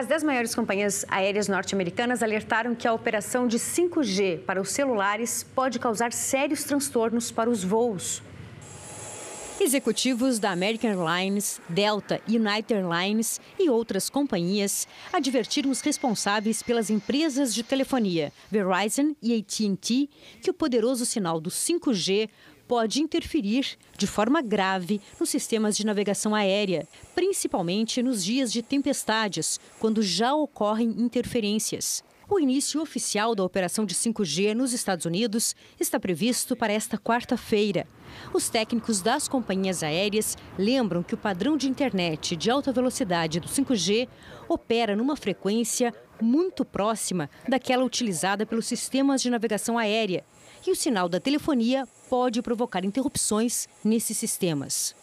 As dez maiores companhias aéreas norte-americanas alertaram que a operação de 5G para os celulares pode causar sérios transtornos para os voos. Executivos da American Airlines, Delta, United Airlines e outras companhias advertiram os responsáveis pelas empresas de telefonia Verizon e AT&T que o poderoso sinal do 5G pode interferir de forma grave nos sistemas de navegação aérea, principalmente nos dias de tempestades, quando já ocorrem interferências. O início oficial da operação de 5G nos Estados Unidos está previsto para esta quarta-feira. Os técnicos das companhias aéreas lembram que o padrão de internet de alta velocidade do 5G opera numa frequência muito próxima daquela utilizada pelos sistemas de navegação aérea, e o sinal da telefonia pode provocar interrupções nesses sistemas.